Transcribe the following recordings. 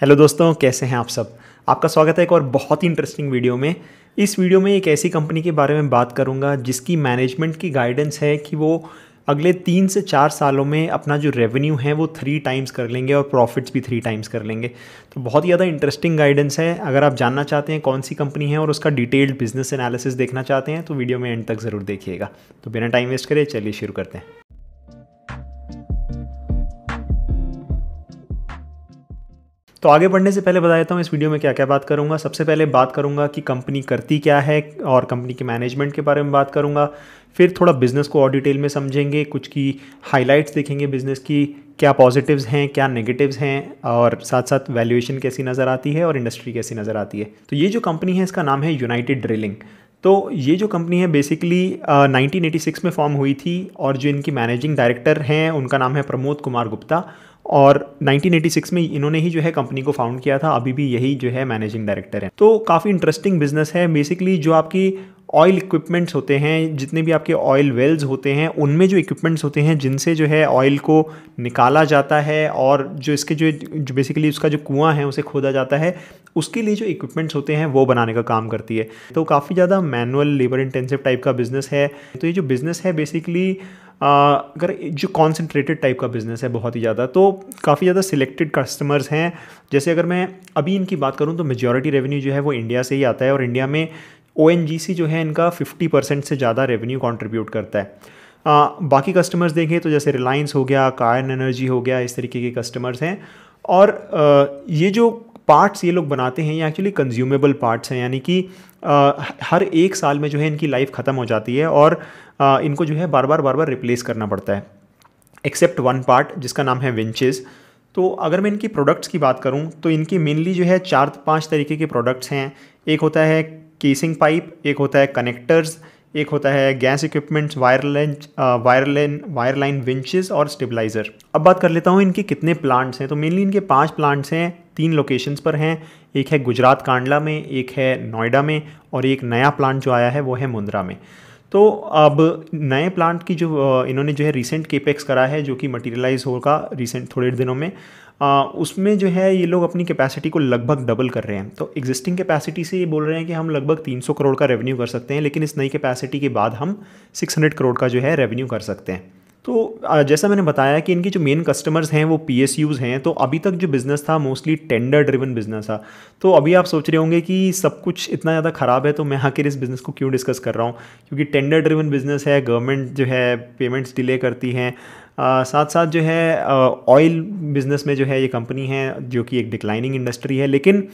hello दोस्तों कैसे हैं आप सब आपका स्वागत है एक और बहुत ही इंटरेस्टिंग वीडियो में इस वीडियो में एक ऐसी कंपनी के बारे में बात करूंगा जिसकी मैनेजमेंट की गाइडेंस है कि वो अगले तीन से चार सालों में अपना जो रेवेन्यू है वो थ्री टाइम्स कर लेंगे और प्रॉफिट्स भी थ्री टाइम्स कर लेंगे तो बहुत ही ज़्यादा इंटरेस्टिंग गाइडेंस है अगर आप जानना चाहते हैं कौन सी कंपनी है और उसका डिटेल्ड बिजनेस एनालिसिस देखना चाहते हैं तो वीडियो में एंड तक ज़रूर देखिएगा तो बिना टाइम वेस्ट करें चलिए शुरू करते हैं तो आगे बढ़ने से पहले बता देता हूँ इस वीडियो में क्या क्या बात करूँगा सबसे पहले बात करूँगा कि कंपनी करती क्या है और कंपनी के मैनेजमेंट के बारे में बात करूँगा फिर थोड़ा बिज़नेस को और डिटेल में समझेंगे कुछ की हाइलाइट्स देखेंगे बिज़नेस की क्या पॉजिटिव्स हैं क्या नेगेटिव्स हैं और साथ साथ वैल्यूएशन कैसी नज़र आती है और इंडस्ट्री कैसी नज़र आती है तो ये जो कंपनी है इसका नाम है यूनाइटेड ड्रिलिंग तो ये जो कंपनी है बेसिकली नाइनटीन एटी सिक्स में फॉर्म हुई थी और जो इनकी मैनेजिंग डायरेक्टर हैं उनका नाम है प्रमोद कुमार गुप्ता और 1986 में इन्होंने ही जो है कंपनी को फाउंड किया था अभी भी यही जो है मैनेजिंग डायरेक्टर तो है तो काफ़ी इंटरेस्टिंग बिजनेस है बेसिकली जो आपकी ऑयल इक्विपमेंट्स होते हैं जितने भी आपके ऑयल वेल्स होते हैं उनमें जो इक्विपमेंट्स होते हैं जिनसे जो है ऑयल को निकाला जाता है और जो इसके जो, जो बेसिकली उसका जो कुआं है उसे खोदा जाता है उसके लिए जो इक्विपमेंट्स होते हैं वो बनाने का काम करती है तो काफ़ी ज़्यादा मैनुअल लेबर इंटेंसिव टाइप का बिज़नेस है तो ये जो बिज़नेस है बेसिकली अगर जो कॉन्सेंट्रेटेड टाइप का बिज़नेस है बहुत ही ज़्यादा तो काफ़ी ज़्यादा सिलेक्टेड कस्टमर्स हैं जैसे अगर मैं अभी इनकी बात करूँ तो मेजॉरिटी रेवेन्यू जो है वो इंडिया से ही आता है और इंडिया में ओ जो है इनका फिफ्टी परसेंट से ज़्यादा रेवेन्यू कॉन्ट्रीब्यूट करता है आ, बाकी कस्टमर्स देखें तो जैसे रिलायंस हो गया कायन एनर्जी हो गया इस तरीके के कस्टमर्स हैं और आ, ये जो पार्ट्स ये लोग बनाते हैं ये एक्चुअली कंज्यूमेबल पार्ट्स हैं यानी कि आ, हर एक साल में जो है इनकी लाइफ ख़त्म हो जाती है और आ, इनको जो है बार बार बार बार रिप्लेस करना पड़ता है एक्सेप्ट वन पार्ट जिसका नाम है विंचेज़ तो अगर मैं इनकी प्रोडक्ट्स की बात करूं तो इनकी मेनली जो है चार पांच तरीके के प्रोडक्ट्स हैं एक होता है केसिंग पाइप एक होता है कनेक्टर्स एक होता है gas equipments wireline wireline wireline winches और स्टेबलाइज़र अब बात कर लेता हूँ इनके कितने प्लांट्स हैं तो मेनली इनके पांच प्लांट्स हैं तीन लोकेशंस पर हैं एक है गुजरात कांडला में एक है नोएडा में और एक नया प्लांट जो आया है वो है मुंद्रा में तो अब नए प्लांट की जो uh, इन्होंने जो है रिसेंट केपेक्स करा है जो कि मटेरियलाइज होगा रिसेंट थोड़े दिनों में आ, उसमें जो है ये लोग अपनी कैपेसिटी को लगभग डबल कर रहे हैं तो एग्जिस्टिंग कैपेसिटी से ये बोल रहे हैं कि हम लगभग 300 करोड़ का रेवेन्यू कर सकते हैं लेकिन इस नई कैपेसिटी के बाद हम 600 करोड़ का जो है रेवेन्यू कर सकते हैं तो जैसा मैंने बताया कि इनके जो मेन कस्टमर्स हैं वो पी हैं तो अभी तक जो बिज़नेस था मोस्टली टेंडर ड्रिवन बिज़नेस था तो अभी आप सोच रहे होंगे कि सब कुछ इतना ज़्यादा ख़राब है तो मैं आखिर इस बिज़नेस को क्यों डिस्कस कर रहा हूँ क्योंकि टेंडर ड्रिवन बिज़नेस है गवर्नमेंट जो है पेमेंट्स डिले करती हैं साथ साथ जो है ऑयल बिजनेस में जो है ये कंपनी है जो कि एक डिक्लाइनिंग इंडस्ट्री है लेकिन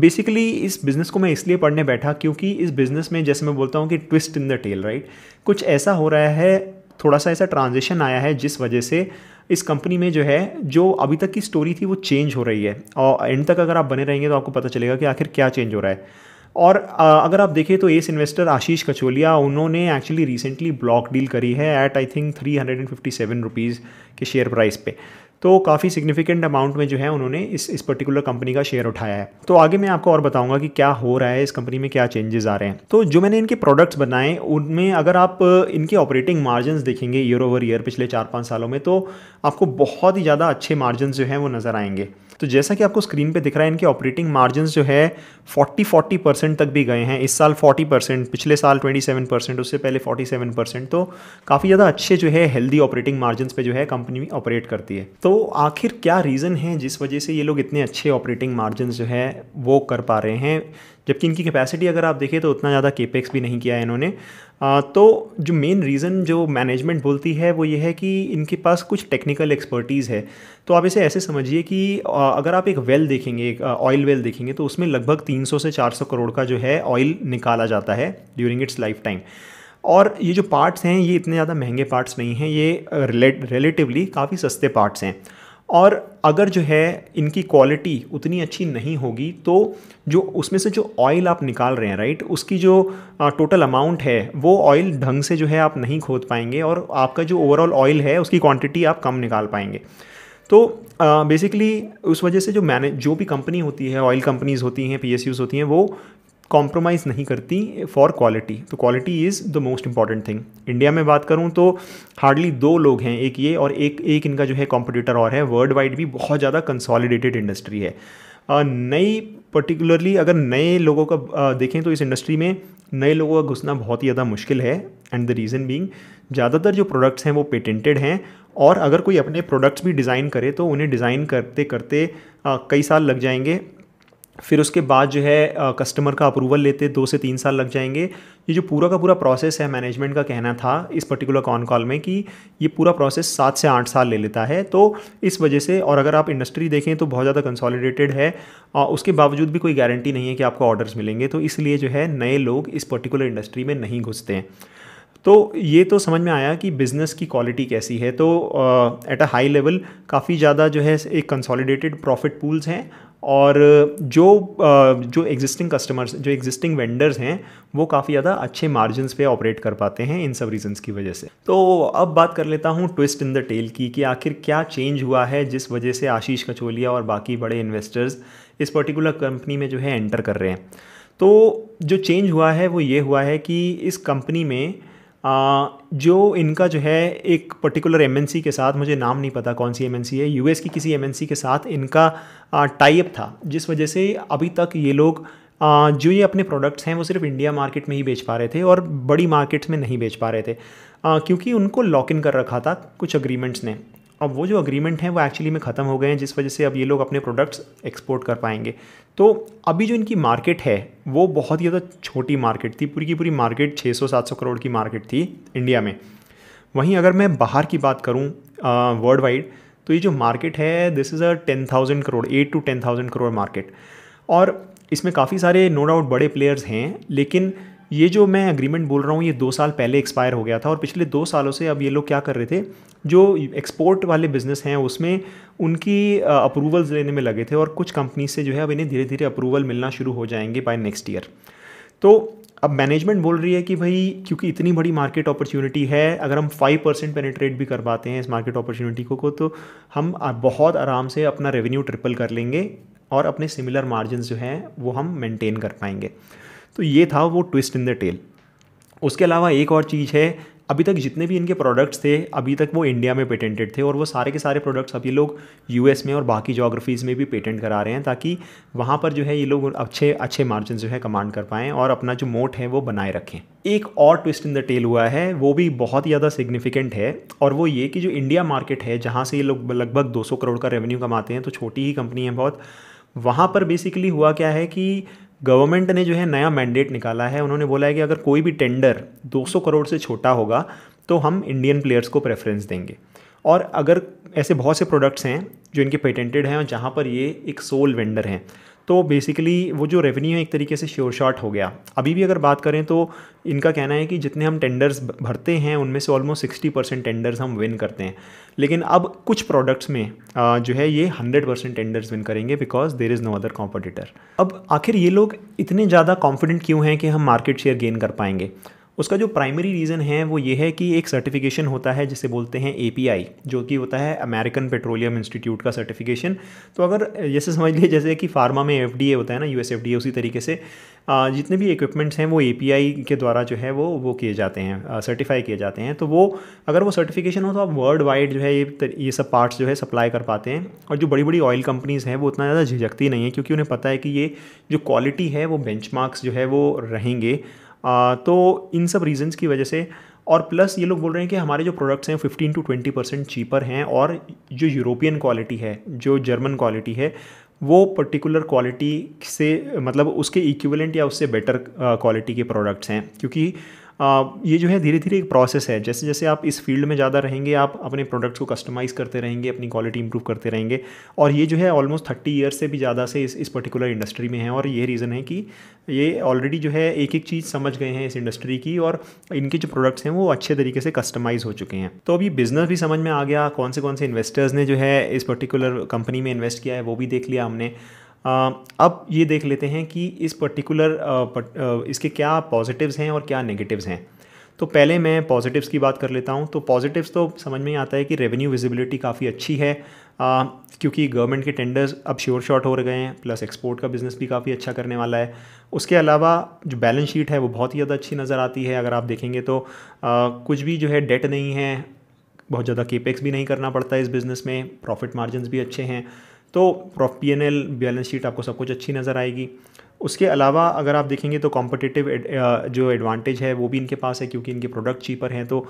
बेसिकली इस बिज़नेस को मैं इसलिए पढ़ने बैठा क्योंकि इस बिज़नेस में जैसे मैं बोलता हूँ कि twist in the tail right कुछ ऐसा हो रहा है थोड़ा सा ऐसा ट्रांजेक्शन आया है जिस वजह से इस कंपनी में जो है जो अभी तक की स्टोरी थी वो चेंज हो रही है और एंड तक अगर आप बने रहेंगे तो आपको पता चलेगा कि आखिर क्या चेंज हो रहा है और अगर आप देखें तो एस इन्वेस्टर आशीष कचोलिया उन्होंने एक्चुअली रिसेंटली ब्लॉक डील करी है at I think three hundred and fifty seven rupees के शेयर प्राइस पे तो काफ़ी सिग्निफिकेंट अमाउंट में जो है उन्होंने इस इस पर्टिकुलर कंपनी का शेयर उठाया है तो आगे मैं आपको और बताऊंगा कि क्या हो रहा है इस कंपनी में क्या चेंजेस आ रहे हैं तो जो मैंने इनके प्रोडक्ट्स बनाए उनमें अगर आप इनके ऑपरेटिंग मार्जिन देखेंगे ईयर ओवर ईयर पिछले चार पाँच सालों में तो आपको बहुत ही ज़्यादा अच्छे मार्जिन जो हैं वो नज़र आएंगे तो जैसा कि आपको स्क्रीन पे दिख रहा है इनके ऑपरेटिंग मार्जिन जो है 40 40 परसेंट तक भी गए हैं इस साल 40 परसेंट पिछले साल 27 परसेंट उससे पहले 47 परसेंट तो काफ़ी ज़्यादा अच्छे जो है हेल्दी ऑपरेटिंग मार्जिन पे जो है कंपनी ऑपरेट करती है तो आखिर क्या रीज़न है जिस वजह से ये लोग इतने अच्छे ऑपरेटिंग मार्जिन जो है वो कर पा रहे हैं जबकि इनकी कैपेसिटी अगर आप देखें तो उतना ज़्यादा केपेक्स भी नहीं किया है इन्होंने तो जो मेन रीज़न जो मैनेजमेंट बोलती है वो ये है कि इनके पास कुछ टेक्निकल एक्सपर्टीज़ है तो आप इसे ऐसे समझिए कि अगर आप एक वेल देखेंगे एक ऑयल वेल देखेंगे तो उसमें लगभग 300 से 400 करोड़ का जो है ऑयल निकाला जाता है ड्यूरिंग इट्स लाइफ टाइम और ये जो पार्ट्स हैं ये इतने ज़्यादा महंगे पार्ट्स नहीं हैं ये रिलेटिवली काफ़ी सस्ते पार्ट्स हैं और अगर जो है इनकी क्वालिटी उतनी अच्छी नहीं होगी तो जो उसमें से जो ऑयल आप निकाल रहे हैं राइट उसकी जो टोटल अमाउंट है वो ऑयल ढंग से जो है आप नहीं खोद पाएंगे और आपका जो ओवरऑल ऑयल है उसकी क्वांटिटी आप कम निकाल पाएंगे तो बेसिकली उस वजह से जो मैनेज जो भी कंपनी होती है ऑयल कंपनीज़ होती हैं पी होती हैं वो कॉम्प्रोमाइज़ नहीं करती फॉर क्वालिटी तो quality is the most important thing India में बात करूँ तो हार्डली दो लोग हैं एक ये और एक एक इनका जो है कॉम्पिटिटर और है वर्ल्ड वाइड भी बहुत ज़्यादा कंसॉलिडेटेड इंडस्ट्री है नई पर्टिकुलरली अगर नए लोगों का देखें तो इस इंडस्ट्री में नए लोगों का घुसना बहुत ही ज़्यादा मुश्किल है एंड द रीज़न बींग ज़्यादातर जो प्रोडक्ट्स हैं वो पेटेंटेड हैं और अगर कोई अपने प्रोडक्ट्स भी डिज़ाइन करे तो उन्हें डिज़ाइन करते करते कई साल लग जाएंगे फिर उसके बाद जो है कस्टमर का अप्रूवल लेते दो से तीन साल लग जाएंगे ये जो पूरा का पूरा प्रोसेस है मैनेजमेंट का कहना था इस पर्टिकुलर कॉन कॉल में कि ये पूरा प्रोसेस सात से आठ साल ले लेता है तो इस वजह से और अगर आप इंडस्ट्री देखें तो बहुत ज़्यादा कंसॉलिडेटेड है आ, उसके बावजूद भी कोई गारंटी नहीं है कि आपको ऑर्डर्स मिलेंगे तो इसलिए जो है नए लोग इस पर्टिकुलर इंडस्ट्री में नहीं घुसते हैं तो ये तो समझ में आया कि बिज़नेस की क्वालिटी कैसी है तो एट अ हाई लेवल काफ़ी ज़्यादा जो है एक कंसोलिडेटेड प्रॉफिट पूल्स हैं और जो जो एग्जिस्टिंग कस्टमर्स जो एग्जिस्टिंग वेंडर्स हैं वो काफ़ी ज़्यादा अच्छे मार्जिन पे ऑपरेट कर पाते हैं इन सब रीजंस की वजह से तो अब बात कर लेता हूँ ट्विस्ट इन द टेल की कि आखिर क्या चेंज हुआ है जिस वजह से आशीष कचोलिया और बाकी बड़े इन्वेस्टर्स इस पर्टिकुलर कंपनी में जो है एंटर कर रहे हैं तो जो चेंज हुआ है वो ये हुआ है कि इस कंपनी में जो इनका जो है एक पर्टिकुलर एमएनसी के साथ मुझे नाम नहीं पता कौन सी एमएनसी है यूएस की किसी एमएनसी के साथ इनका टाइप था जिस वजह से अभी तक ये लोग जो ये अपने प्रोडक्ट्स हैं वो सिर्फ इंडिया मार्केट में ही बेच पा रहे थे और बड़ी मार्केट्स में नहीं बेच पा रहे थे क्योंकि उनको लॉक इन कर रखा था कुछ अग्रीमेंट्स ने अब वो जो अग्रीमेंट हैं वो एक्चुअली में ख़त्म हो गए हैं जिस वजह से अब ये लोग अपने प्रोडक्ट्स एक्सपोर्ट कर पाएंगे तो अभी जो इनकी मार्केट है वो बहुत ही ज़्यादा छोटी मार्केट थी पूरी की पूरी मार्केट 600-700 करोड़ की मार्केट थी इंडिया में वहीं अगर मैं बाहर की बात करूँ वर्ल्ड वाइड तो ये जो मार्केट है this is a ten thousand crore at to ten thousand crore market और इसमें काफ़ी सारे नो डाउट बड़े प्लेयर्स हैं लेकिन ये जो मैं अग्रीमेंट बोल रहा हूँ ये दो साल पहले एक्सपायर हो गया था और पिछले दो सालों से अब ये लोग क्या कर रहे थे जो एक्सपोर्ट वाले बिजनेस हैं उसमें उनकी अप्रूवल्स लेने में लगे थे और कुछ कंपनी से जो है अब इन्हें धीरे धीरे अप्रूवल मिलना शुरू हो जाएंगे बाय नेक्स्ट ईयर तो अब मैनेजमेंट बोल रही है कि भाई क्योंकि इतनी बड़ी मार्केट अपॉर्चुनिटी है अगर हम फाइव परसेंट पेनिट्रेट भी कर पाते हैं इस मार्केट अपॉर्चुनिटी को, को तो हम बहुत आराम से अपना रेवेन्यू ट्रिपल कर लेंगे और अपने सिमिलर मार्जिन जो हैं वो हम मेंटेन कर पाएंगे तो ये था वो ट्विस्ट इन द टेल उसके अलावा एक और चीज़ है अभी तक जितने भी इनके प्रोडक्ट्स थे अभी तक वो इंडिया में पेटेंटेड थे और वो सारे के सारे प्रोडक्ट्स अभी लोग यूएस में और बाकी जोग्राफीज़ में भी पेटेंट करा रहे हैं ताकि वहाँ पर जो है ये लोग अच्छे अच्छे मार्जिन जो है कमांड कर पाएँ और अपना जो मोट है वो बनाए रखें एक और ट्विस्ट इन द टेल हुआ है वो भी बहुत ज़्यादा सिग्निफिकेंट है और वो ये कि जो इंडिया मार्केट है जहाँ से ये लोग लगभग दो करोड़ का रेवेन्यू कमाते हैं तो छोटी ही कंपनी है बहुत वहाँ पर बेसिकली हुआ क्या है कि गवर्नमेंट ने जो है नया मैंडेट निकाला है उन्होंने बोला है कि अगर कोई भी टेंडर 200 करोड़ से छोटा होगा तो हम इंडियन प्लेयर्स को प्रेफरेंस देंगे और अगर ऐसे बहुत से प्रोडक्ट्स हैं जो इनके पेटेंटेड हैं और जहाँ पर ये एक सोल वेंडर हैं तो बेसिकली वो जो रेवेन्यू है एक तरीके से श्योर शॉट हो गया अभी भी अगर बात करें तो इनका कहना है कि जितने हम टेंडर्स भरते हैं उनमें से ऑलमोस्ट सिक्सटी परसेंट टेंडर्स हम विन करते हैं लेकिन अब कुछ प्रोडक्ट्स में जो है ये हंड्रेड परसेंट टेंडर्स विन करेंगे because there is no other competitor अब आखिर ये लोग इतने ज़्यादा कॉन्फिडेंट क्यों हैं कि हम मार्केट शेयर गेन कर पाएंगे उसका जो प्राइमरी रीज़न है वो ये है कि एक सर्टिफिकेशन होता है जिसे बोलते हैं ए जो कि होता है अमेरिकन पेट्रोलियम इंस्टीट्यूट का सर्टिफिकेशन तो अगर जैसे समझ लीजिए जैसे कि फार्मा में एफ होता है ना यू एस उसी तरीके से जितने भी इक्विपमेंट्स हैं वो ए के द्वारा जो है वो वो किए जाते हैं सर्टिफाई किए जाते हैं तो वो अगर वो सर्टिफिकेशन हो तो आप वर्ल्ड वाइड जो है ये ये सब पार्ट्स जो है सप्लाई कर पाते हैं और जो बड़ी बड़ी ऑयल कंपनीज़ हैं वो उतना ज़्यादा झिझकती नहीं है क्योंकि उन्हें पता है कि ये जो क्वालिटी है वो बेंच जो है वो रहेंगे आ, तो इन सब रीज़न्स की वजह से और प्लस ये लोग बोल रहे हैं कि हमारे जो प्रोडक्ट्स हैं 15 टू 20 परसेंट चीपर हैं और जो यूरोपियन क्वालिटी है जो जर्मन क्वालिटी है वो पर्टिकुलर क्वालिटी से मतलब उसके इक्विवेलेंट या उससे बेटर क्वालिटी के प्रोडक्ट्स हैं क्योंकि ये जो है धीरे धीरे एक प्रोसेस है जैसे जैसे आप इस फील्ड में ज़्यादा रहेंगे आप अपने प्रोडक्ट्स को कस्टमाइज़ करते रहेंगे अपनी क्वालिटी इंप्रूव करते रहेंगे और ये जो है ऑलमोस्ट थर्टी ईयर्स से भी ज़्यादा से इस इस पर्टिकुलर इंडस्ट्री में है और ये रीज़न है कि ये ऑलरेडी जो है एक एक चीज़ समझ गए हैं इस इंडस्ट्री की और इनके जो प्रोडक्ट्स हैं वो अच्छे तरीके से कस्टमाइज़ हो चुके हैं तो अभी बिज़नेस भी समझ में आ गया कौन से कौन से इन्वेस्टर्स ने जो है इस पर्टिकुलर कंपनी में इन्वेस्ट किया है वो भी देख लिया हमने अब ये देख लेते हैं कि इस पर्टिकुलर इसके क्या पॉजिटिव्स हैं और क्या नेगेटिव्स हैं तो पहले मैं पॉजिटिव्स की बात कर लेता हूँ तो पॉजिटिव्स तो समझ में आता है कि रेवेन्यू विजिबिलिटी काफ़ी अच्छी है आ, क्योंकि गवर्नमेंट के टेंडर्स अब श्योर शॉट हो गए हैं प्लस एक्सपोर्ट का बिज़नेस भी काफ़ी अच्छा करने वाला है उसके अलावा जो बैलेंस शीट है वो बहुत ही ज़्यादा अच्छी नज़र आती है अगर आप देखेंगे तो आ, कुछ भी जो है डेट नहीं है बहुत ज़्यादा केपेक्स भी नहीं करना पड़ता है इस बिज़नेस में प्रॉफिट मार्जिन भी अच्छे हैं तो प्रॉफ पी बैलेंस शीट आपको सब कुछ अच्छी नज़र आएगी उसके अलावा अगर आप देखेंगे तो कॉम्पिटिटिव जो एडवांटेज है वो भी इनके पास है क्योंकि इनके प्रोडक्ट चीपर हैं तो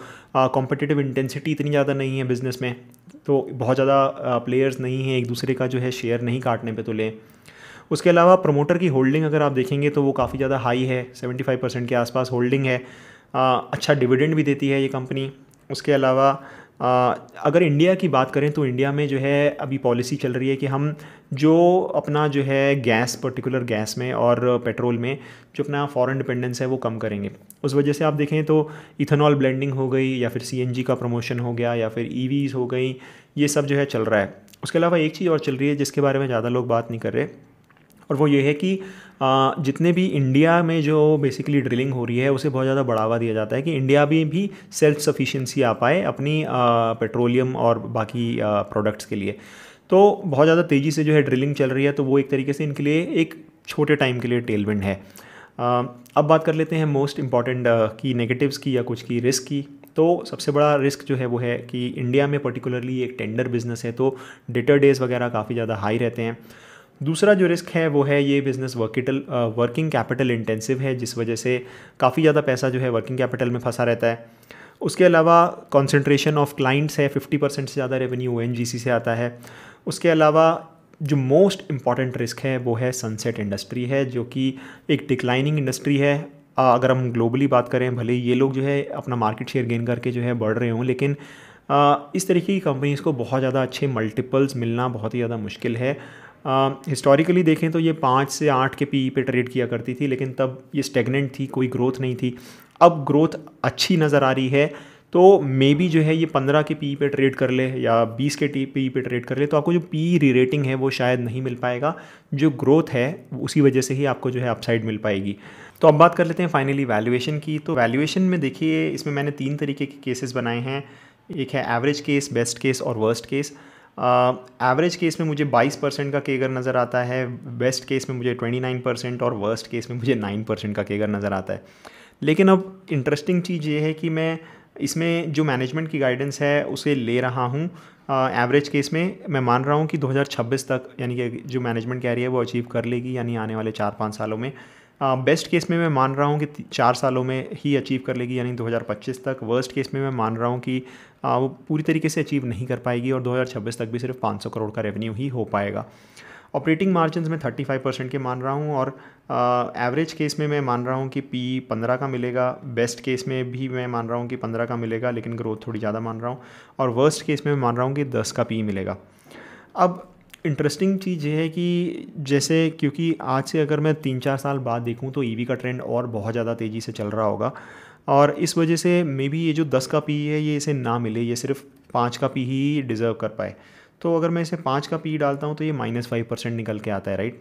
कॉम्पिटिटिव इंटेंसिटी इतनी ज़्यादा नहीं है बिज़नेस में तो बहुत ज़्यादा प्लेयर्स नहीं हैं एक दूसरे का जो है शेयर नहीं काटने पे तो लें उसके अलावा प्रमोटर की होल्डिंग अगर आप देखेंगे तो वो काफ़ी ज़्यादा हाई है फाइव परसेंट के आसपास होल्डिंग है आ, अच्छा डिविडेंड भी देती है ये कंपनी उसके अलावा अगर इंडिया की बात करें तो इंडिया में जो है अभी पॉलिसी चल रही है कि हम जो अपना जो है गैस पर्टिकुलर गैस में और पेट्रोल में जो अपना फॉरेन डिपेंडेंस है वो कम करेंगे उस वजह से आप देखें तो इथेनॉल ब्लेंडिंग हो गई या फिर सीएनजी का प्रमोशन हो गया या फिर ई e हो गई ये सब जो है चल रहा है उसके अलावा एक चीज़ और चल रही है जिसके बारे में ज़्यादा लोग बात नहीं कर रहे और वो ये है कि जितने भी इंडिया में जो बेसिकली ड्रिलिंग हो रही है उसे बहुत ज़्यादा बढ़ावा दिया जाता है कि इंडिया भी भी सेल्फ सफिशियंसी आ पाए अपनी पेट्रोलियम और बाकी प्रोडक्ट्स के लिए तो बहुत ज़्यादा तेज़ी से जो है ड्रिलिंग चल रही है तो वो एक तरीके से इनके लिए एक छोटे टाइम के लिए टेलविंड है अब बात कर लेते हैं मोस्ट इम्पॉर्टेंट की नेगेटिव्स की या कुछ की रिस्क की तो सबसे बड़ा रिस्क जो है वो है कि इंडिया में पर्टिकुलरली एक टेंडर बिजनेस है तो डिटर डेज वगैरह काफ़ी ज़्यादा हाई रहते हैं दूसरा जो रिस्क है वो है ये बिज़नेस वर्किटल वर्किंग कैपिटल इंटेंसिव है जिस वजह से काफ़ी ज़्यादा पैसा जो है वर्किंग कैपिटल में फंसा रहता है उसके अलावा कॉन्सेंट्रेशन ऑफ क्लाइंट्स है फिफ्टी परसेंट से ज़्यादा रेवेन्यू ओ से आता है उसके अलावा जो मोस्ट इम्पॉर्टेंट रिस्क है वो है सनसेट इंडस्ट्री है जो कि एक डिक्लाइनिंग इंडस्ट्री है अगर हम ग्लोबली बात करें भले ये लोग जो है अपना मार्केट शेयर गेन करके जो है बढ़ रहे हों लेकिन इस तरीके की कंपनीज़ को बहुत ज़्यादा अच्छे मल्टीपल्स मिलना बहुत ही ज़्यादा मुश्किल है हिस्टोरिकली देखें तो ये पाँच से आठ के पी e पे ट्रेड किया करती थी लेकिन तब ये स्टेगनेंट थी कोई ग्रोथ नहीं थी अब ग्रोथ अच्छी नज़र आ रही है तो मे बी जो है ये पंद्रह के पी e पे ट्रेड कर ले या बीस के टी पी e पे ट्रेड कर ले तो आपको जो पी री रेटिंग है वो शायद नहीं मिल पाएगा जो ग्रोथ है उसी वजह से ही आपको जो है अपसाइड मिल पाएगी तो अब बात कर लेते हैं फाइनली वैल्यूएशन की तो वैल्यूएशन में देखिए इसमें मैंने तीन तरीके के केसेस बनाए हैं एक है एवरेज केस बेस्ट केस और वर्स्ट केस एवरेज केस में मुझे 22 परसेंट का केगर नज़र आता है बेस्ट केस में मुझे 29 परसेंट और वर्स्ट केस में मुझे 9 परसेंट का केगर नज़र आता है लेकिन अब इंटरेस्टिंग चीज़ ये है कि मैं इसमें जो मैनेजमेंट की गाइडेंस है उसे ले रहा हूँ एवरेज केस में मैं मान रहा हूँ कि 2026 तक यानी कि जो मैनेजमेंट कह रही है वो अचीव कर लेगी यानी आने वाले चार पाँच सालों में बेस्ट केस में मैं मान रहा हूँ कि चार सालों में ही अचीव कर लेगी यानी 2025 तक वर्स्ट केस में मैं मान रहा हूँ कि आ, वो पूरी तरीके से अचीव नहीं कर पाएगी और 2026 तक भी सिर्फ 500 करोड़ का रेवेन्यू ही हो पाएगा ऑपरेटिंग मार्जिन में 35 परसेंट के मान रहा हूँ और एवरेज केस में मैं मान रहा हूँ कि पी पंद्रह का मिलेगा बेस्ट केस में भी मैं मान रहा हूँ कि पंद्रह का मिलेगा लेकिन ग्रोथ थोड़ी ज़्यादा मान रहा हूँ और वर्स्ट केस में मैं मान रहा हूँ कि दस का पी मिलेगा अब इंटरेस्टिंग चीज़ ये है कि जैसे क्योंकि आज से अगर मैं तीन चार साल बाद देखूँ तो ईवी e का ट्रेंड और बहुत ज़्यादा तेज़ी से चल रहा होगा और इस वजह से मे बी ये जो दस का पी e है ये इसे ना मिले ये सिर्फ पाँच का पी e ही डिज़र्व कर पाए तो अगर मैं इसे पाँच का पी डालता हूँ तो ये माइनस फाइव परसेंट निकल के आता है राइट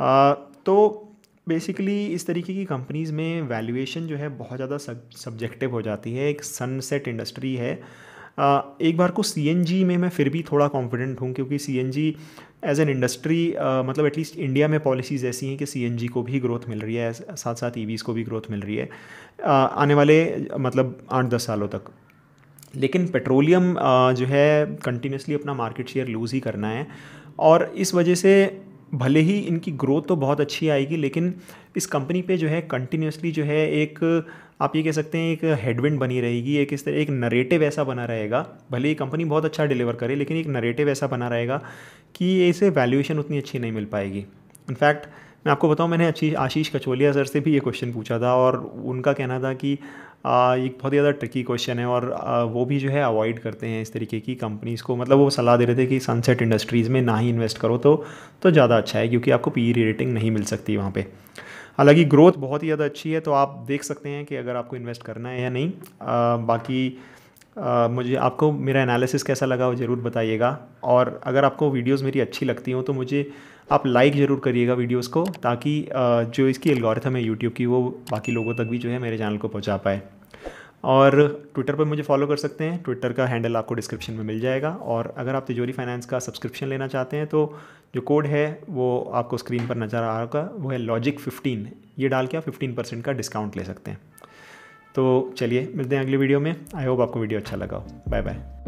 आ, तो बेसिकली इस तरीके की कंपनीज़ में वैल्यूएशन जो है बहुत ज़्यादा सब सब्जेक्टिव हो जाती है एक सनसेट इंडस्ट्री है एक बार को सी में मैं फिर भी थोड़ा कॉन्फिडेंट हूँ क्योंकि सी एज एन इंडस्ट्री मतलब एटलीस्ट इंडिया में पॉलिसीज़ ऐसी हैं कि सी को भी ग्रोथ मिल रही है साथ साथ ई को भी ग्रोथ मिल रही है uh, आने वाले मतलब आठ दस सालों तक लेकिन पेट्रोलियम uh, जो है कंटिन्यूसली अपना मार्केट शेयर लूज़ ही करना है और इस वजह से भले ही इनकी ग्रोथ तो बहुत अच्छी आएगी लेकिन इस कंपनी पे जो है कंटिन्यूसली जो है एक आप ये कह सकते हैं एक हेडविंड बनी रहेगी एक इस तरह एक नरेटिव ऐसा बना रहेगा भले ही कंपनी बहुत अच्छा डिलीवर करे लेकिन एक नरेटिव ऐसा बना रहेगा कि इसे वैल्यूएशन उतनी अच्छी नहीं मिल पाएगी इनफैक्ट मैं आपको बताऊँ मैंने अच्छी आशीष कचोलिया सर से भी ये क्वेश्चन पूछा था और उनका कहना था कि आ, बहुत बहुत ज़्यादा ट्रिकी क्वेश्चन है और आ, वो भी जो है अवॉइड करते हैं इस तरीके की कंपनीज़ को मतलब वो सलाह दे रहे थे कि सनसेट इंडस्ट्रीज़ में ना ही इन्वेस्ट करो तो तो ज़्यादा अच्छा है क्योंकि आपको पी रेटिंग e नहीं मिल सकती वहाँ पर हालांकि ग्रोथ बहुत ही ज़्यादा अच्छी है तो आप देख सकते हैं कि अगर आपको इन्वेस्ट करना है या नहीं आ, बाकी आ, मुझे आपको मेरा एनालिसिस कैसा लगा वो ज़रूर बताइएगा और अगर आपको वीडियोस मेरी अच्छी लगती हो तो मुझे आप लाइक ज़रूर करिएगा वीडियोस को ताकि आ, जो इसकी एल्गोरिथम है यूट्यूब की वो बाकी लोगों तक भी जो है मेरे चैनल को पहुंचा पाए और ट्विटर पर मुझे फॉलो कर सकते हैं ट्विटर का हैंडल आपको डिस्क्रिप्शन में मिल जाएगा और अगर आप तिजोरी फाइनेंस का सब्सक्रिप्शन लेना चाहते हैं तो जो कोड है वो आपको स्क्रीन पर नज़र आ रहा वो है लॉजिक फिफ्टीन ये डाल के आप फिफ्टीन परसेंट का डिस्काउंट ले सकते हैं तो चलिए मिलते हैं अगली वीडियो में आई होप आपको वीडियो अच्छा लगा हो बाय बाय